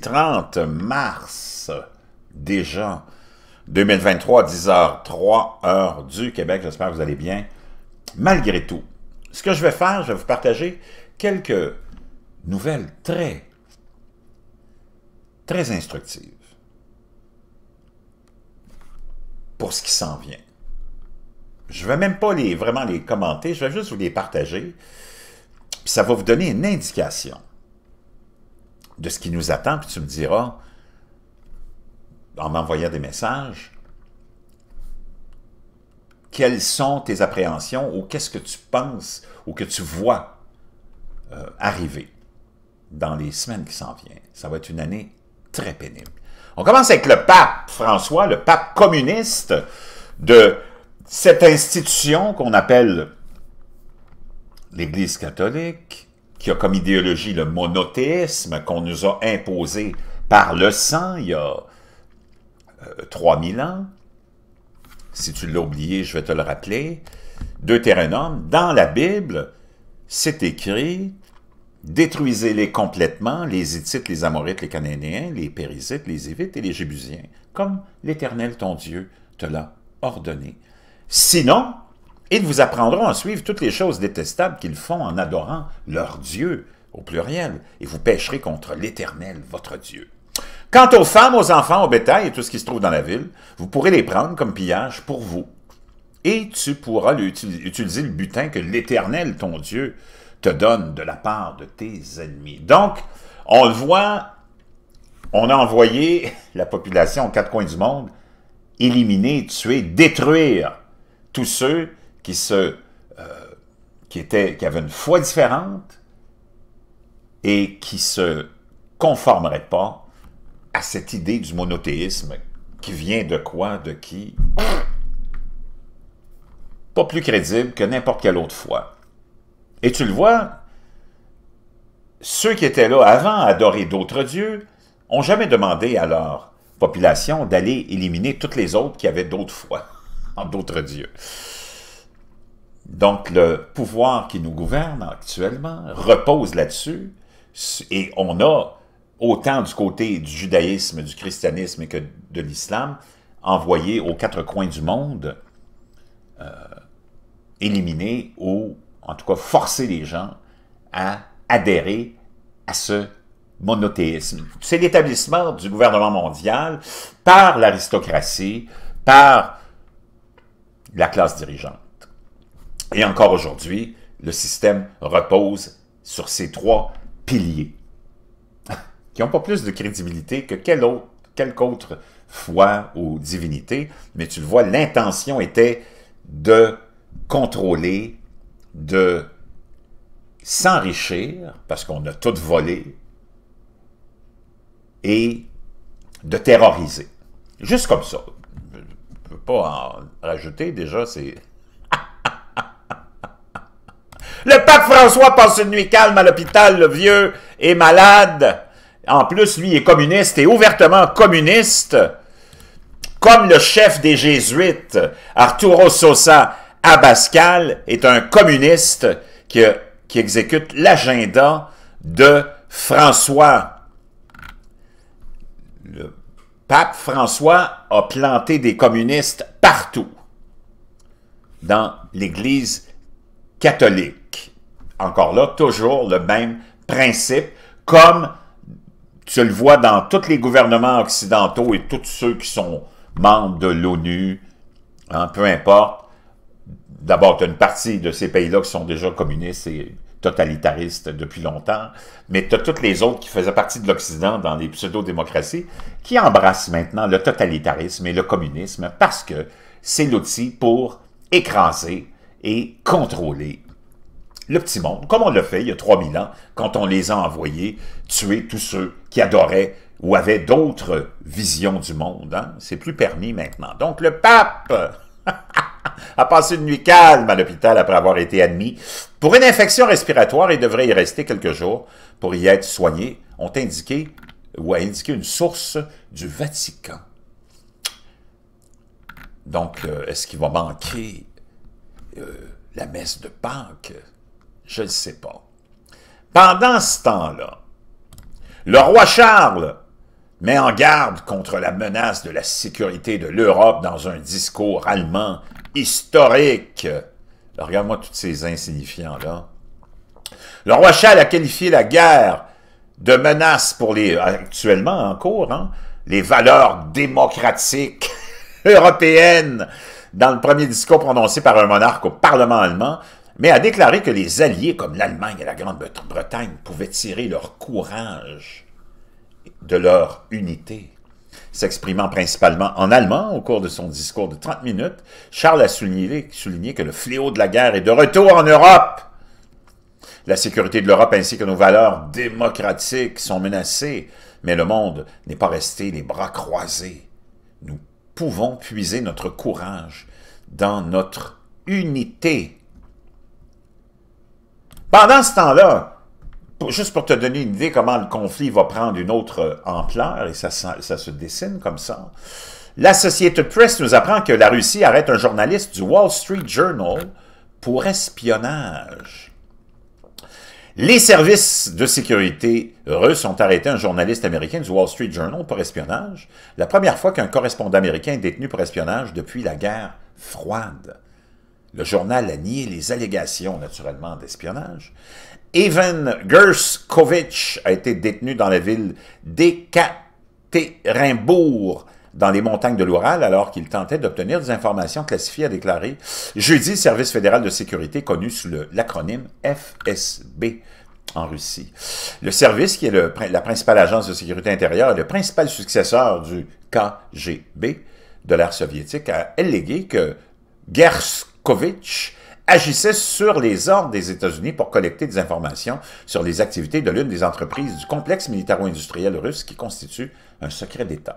30 mars, déjà 2023, 10h03, heure du Québec. J'espère que vous allez bien. Malgré tout, ce que je vais faire, je vais vous partager quelques nouvelles très, très instructives pour ce qui s'en vient. Je ne vais même pas les, vraiment les commenter, je vais juste vous les partager. Puis ça va vous donner une indication de ce qui nous attend, puis tu me diras, en m'envoyant des messages, quelles sont tes appréhensions ou qu'est-ce que tu penses ou que tu vois euh, arriver dans les semaines qui s'en viennent. Ça va être une année très pénible. On commence avec le pape François, le pape communiste de cette institution qu'on appelle l'Église catholique, qui a comme idéologie le monothéisme qu'on nous a imposé par le sang il y a 3000 euh, ans. Si tu l'as oublié, je vais te le rappeler. Deutéronome, dans la Bible, c'est écrit « Détruisez-les complètement, les Hittites, les Amorites, les Cananéens, les Périsites, les Évites et les Jébusiens, comme l'Éternel ton Dieu te l'a ordonné. Sinon, ils vous apprendront à suivre toutes les choses détestables qu'ils font en adorant leur Dieu, au pluriel, et vous pécherez contre l'Éternel, votre Dieu. Quant aux femmes, aux enfants, au bétail et tout ce qui se trouve dans la ville, vous pourrez les prendre comme pillage pour vous, et tu pourras utiliser le butin que l'Éternel, ton Dieu, te donne de la part de tes ennemis. Donc, on le voit, on a envoyé la population aux quatre coins du monde éliminer, tuer, détruire tous ceux qui se, euh, qui était, qui avait une foi différente et qui se conformerait pas à cette idée du monothéisme qui vient de quoi, de qui Pas plus crédible que n'importe quelle autre foi. Et tu le vois, ceux qui étaient là avant à adorer d'autres dieux ont jamais demandé à leur population d'aller éliminer toutes les autres qui avaient d'autres foi en d'autres dieux. Donc, le pouvoir qui nous gouverne actuellement repose là-dessus, et on a, autant du côté du judaïsme, du christianisme que de l'islam, envoyé aux quatre coins du monde, euh, éliminer ou, en tout cas, forcer les gens à adhérer à ce monothéisme. C'est l'établissement du gouvernement mondial par l'aristocratie, par la classe dirigeante. Et encore aujourd'hui, le système repose sur ces trois piliers qui n'ont pas plus de crédibilité que quelques autre, quelque autre foi ou divinité, mais tu le vois, l'intention était de contrôler, de s'enrichir, parce qu'on a tout volé, et de terroriser. Juste comme ça. Je ne peux pas en rajouter, déjà, c'est le pape François passe une nuit calme à l'hôpital, le vieux est malade. En plus, lui, est communiste et ouvertement communiste, comme le chef des Jésuites, Arturo Sosa Abascal, est un communiste qui exécute l'agenda de François. Le pape François a planté des communistes partout dans l'Église catholique encore là, toujours le même principe, comme tu le vois dans tous les gouvernements occidentaux et tous ceux qui sont membres de l'ONU, hein, peu importe. D'abord, tu as une partie de ces pays-là qui sont déjà communistes et totalitaristes depuis longtemps, mais tu as toutes les autres qui faisaient partie de l'Occident dans les pseudo-démocraties qui embrassent maintenant le totalitarisme et le communisme parce que c'est l'outil pour écraser et contrôler le petit monde, comme on l'a fait il y a 3000 ans, quand on les a envoyés tuer tous ceux qui adoraient ou avaient d'autres visions du monde. Hein. C'est plus permis maintenant. Donc le pape a passé une nuit calme à l'hôpital après avoir été admis pour une infection respiratoire et devrait y rester quelques jours pour y être soigné, ont indiqué ou a indiqué une source du Vatican. Donc, euh, est-ce qu'il va manquer euh, la messe de Pâques je ne sais pas. Pendant ce temps-là, le roi Charles met en garde contre la menace de la sécurité de l'Europe dans un discours allemand historique. Regarde-moi tous ces insignifiants-là. Le roi Charles a qualifié la guerre de menace pour les, actuellement en cours, hein, les valeurs démocratiques européennes dans le premier discours prononcé par un monarque au Parlement allemand, mais a déclaré que les alliés comme l'Allemagne et la Grande-Bretagne pouvaient tirer leur courage de leur unité. S'exprimant principalement en allemand au cours de son discours de 30 minutes, Charles a souligné, souligné que le fléau de la guerre est de retour en Europe. La sécurité de l'Europe ainsi que nos valeurs démocratiques sont menacées, mais le monde n'est pas resté les bras croisés. Nous pouvons puiser notre courage dans notre unité pendant ce temps-là, juste pour te donner une idée comment le conflit va prendre une autre euh, ampleur, et ça, se dessine comme ça, La société Press nous apprend que la Russie arrête un journaliste du Wall Street Journal pour espionnage. Les services de sécurité russes ont arrêté un journaliste américain du Wall Street Journal pour espionnage, la première fois qu'un correspondant américain est détenu pour espionnage depuis la guerre froide. Le journal a nié les allégations, naturellement, d'espionnage. Ivan Gerskovitch a été détenu dans la ville d'Ekaterinbourg, dans les montagnes de l'Oural, alors qu'il tentait d'obtenir des informations classifiées, a déclaré jeudi le Service fédéral de sécurité, connu sous l'acronyme FSB en Russie. Le service, qui est la principale agence de sécurité intérieure, et le principal successeur du KGB de l'ère soviétique, a allégué que Gerskovitch Kovitch agissait sur les ordres des États-Unis pour collecter des informations sur les activités de l'une des entreprises du complexe militaro-industriel russe qui constitue un secret d'État.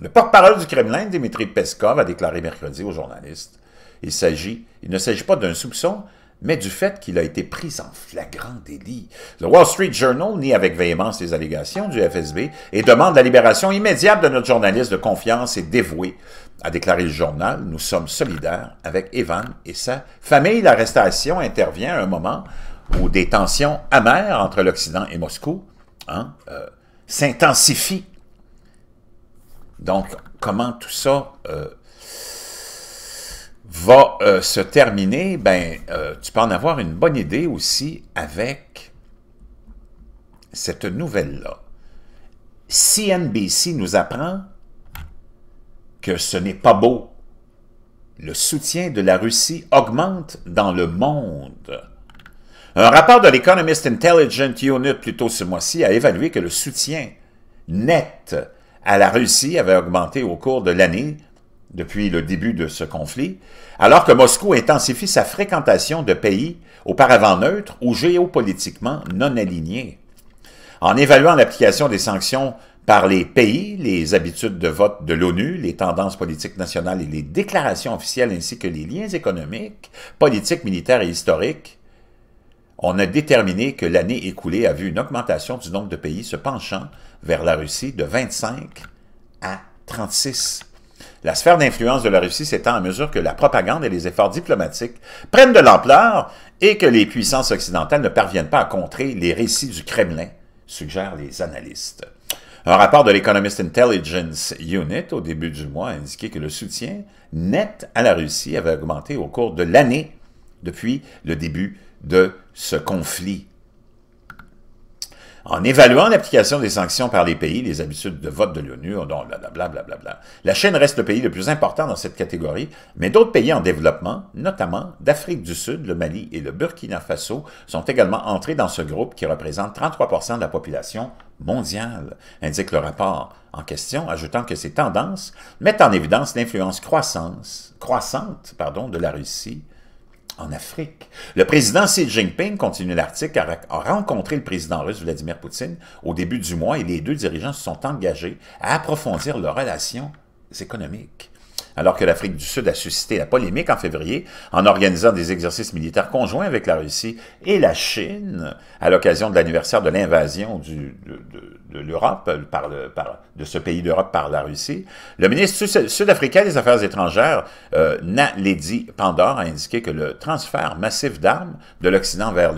Le porte-parole du Kremlin, Dmitri Peskov, a déclaré mercredi aux journalistes il, il ne s'agit pas d'un soupçon, mais du fait qu'il a été pris en flagrant délit. Le Wall Street Journal nie avec véhémence les allégations du FSB et demande la libération immédiate de notre journaliste de confiance et dévoué, a déclaré le journal, nous sommes solidaires avec Evan et sa famille. L'arrestation intervient à un moment où des tensions amères entre l'Occident et Moscou hein, euh, s'intensifient. Donc, comment tout ça euh, va euh, se terminer? Ben, tu peux en avoir une bonne idée aussi avec cette nouvelle-là. CNBC nous apprend que ce n'est pas beau. Le soutien de la Russie augmente dans le monde. Un rapport de l'Economist Intelligent Unit plus tôt ce mois-ci a évalué que le soutien net à la Russie avait augmenté au cours de l'année depuis le début de ce conflit, alors que Moscou intensifie sa fréquentation de pays auparavant neutres ou géopolitiquement non alignés. En évaluant l'application des sanctions par les pays, les habitudes de vote de l'ONU, les tendances politiques nationales et les déclarations officielles, ainsi que les liens économiques, politiques, militaires et historiques, on a déterminé que l'année écoulée a vu une augmentation du nombre de pays se penchant vers la Russie de 25 à 36. La sphère d'influence de la Russie s'étend à mesure que la propagande et les efforts diplomatiques prennent de l'ampleur et que les puissances occidentales ne parviennent pas à contrer les récits du Kremlin, suggèrent les analystes. Un rapport de l'Economist Intelligence Unit au début du mois a indiqué que le soutien net à la Russie avait augmenté au cours de l'année depuis le début de ce conflit en évaluant l'application des sanctions par les pays, les habitudes de vote de l'ONU, blablabla, la Chine reste le pays le plus important dans cette catégorie, mais d'autres pays en développement, notamment d'Afrique du Sud, le Mali et le Burkina Faso, sont également entrés dans ce groupe qui représente 33 de la population mondiale, indique le rapport en question, ajoutant que ces tendances mettent en évidence l'influence croissante de la Russie en Afrique. Le président Xi Jinping, continue l'article, a, rencontré le président russe Vladimir Poutine au début du mois et les deux dirigeants se sont engagés à approfondir leurs relations économiques alors que l'Afrique du Sud a suscité la polémique en février en organisant des exercices militaires conjoints avec la Russie et la Chine à l'occasion de l'anniversaire de l'invasion de, l'Europe, par, de ce pays d'Europe par la Russie, le ministre sud-africain des Affaires étrangères, euh, Naledi Pandor, a indiqué que le transfert massif d'armes de l'Occident vers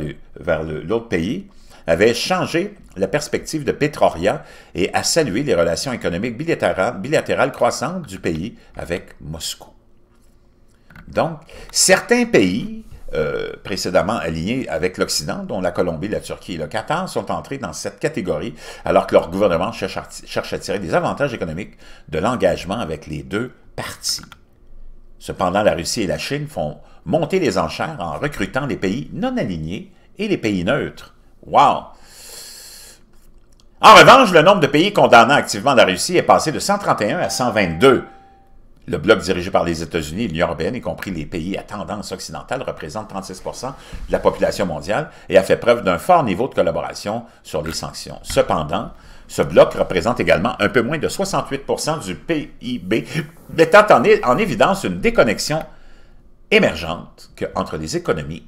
l'autre pays avait changé la perspective de Petroria et a salué les relations économiques bilatérales, croissantes du pays avec Moscou. Donc, certains pays euh, précédemment alignés avec l'Occident, dont la Colombie, la Turquie et le Qatar, sont entrés dans cette catégorie, alors que leur gouvernement cherche à, cherche à tirer des avantages économiques de l'engagement avec les deux parties. Cependant, la Russie et la Chine font monter les enchères en recrutant les pays non alignés et les pays neutres. Wow! En revanche, le nombre de pays condamnant activement la Russie est passé de 131 à 122. Le bloc dirigé par les États-Unis et l'Union européenne, y compris les pays à tendance occidentale, représente 36 de la population mondiale et a fait preuve d'un fort niveau de collaboration sur les sanctions. Cependant, ce bloc représente également un peu moins de 68 du PIB, mettant en, en évidence une déconnexion émergente entre les économies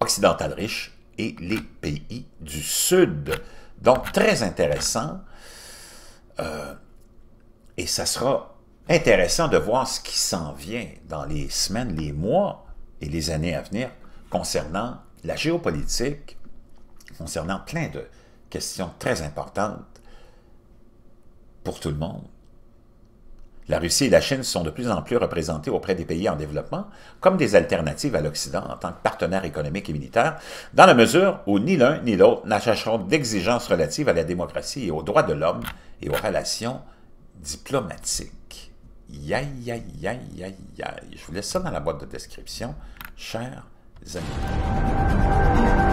occidentales riches et les pays du Sud. Donc, très intéressant. Euh, et ça sera intéressant de voir ce qui s'en vient dans les semaines, les mois et les années à venir concernant la géopolitique, concernant plein de questions très importantes pour tout le monde. La Russie et la Chine sont de plus en plus représentées auprès des pays en développement comme des alternatives à l'Occident en tant que partenaires économiques et militaires, dans la mesure où ni l'un ni l'autre n'achècheront d'exigences relatives à la démocratie et aux droits de l'homme et aux relations diplomatiques. Aïe, aïe, aïe, aïe, aïe. Je vous laisse ça dans la boîte de description, chers amis.